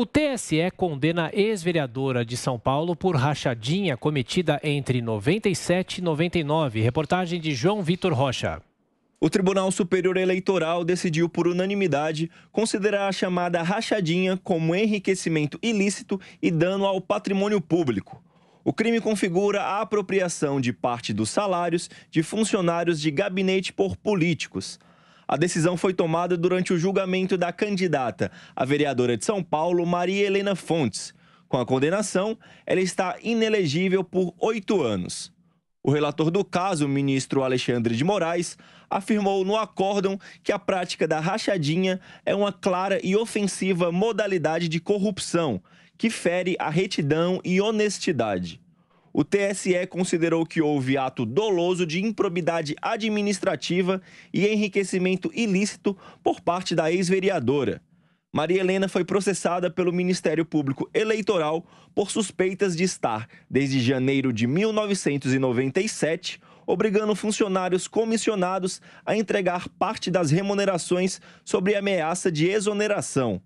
O TSE condena ex-vereadora de São Paulo por rachadinha cometida entre 97 e 99. Reportagem de João Vitor Rocha. O Tribunal Superior Eleitoral decidiu por unanimidade considerar a chamada rachadinha como enriquecimento ilícito e dano ao patrimônio público. O crime configura a apropriação de parte dos salários de funcionários de gabinete por políticos. A decisão foi tomada durante o julgamento da candidata, a vereadora de São Paulo, Maria Helena Fontes. Com a condenação, ela está inelegível por oito anos. O relator do caso, o ministro Alexandre de Moraes, afirmou no acórdão que a prática da rachadinha é uma clara e ofensiva modalidade de corrupção que fere a retidão e honestidade o TSE considerou que houve ato doloso de improbidade administrativa e enriquecimento ilícito por parte da ex-vereadora. Maria Helena foi processada pelo Ministério Público Eleitoral por suspeitas de estar, desde janeiro de 1997, obrigando funcionários comissionados a entregar parte das remunerações sobre ameaça de exoneração.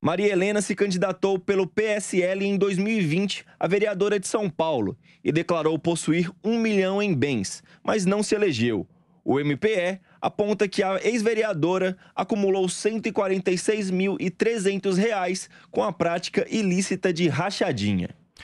Maria Helena se candidatou pelo PSL em 2020 a vereadora de São Paulo e declarou possuir um milhão em bens, mas não se elegeu. O MPE aponta que a ex-vereadora acumulou R$ 146.300 com a prática ilícita de rachadinha.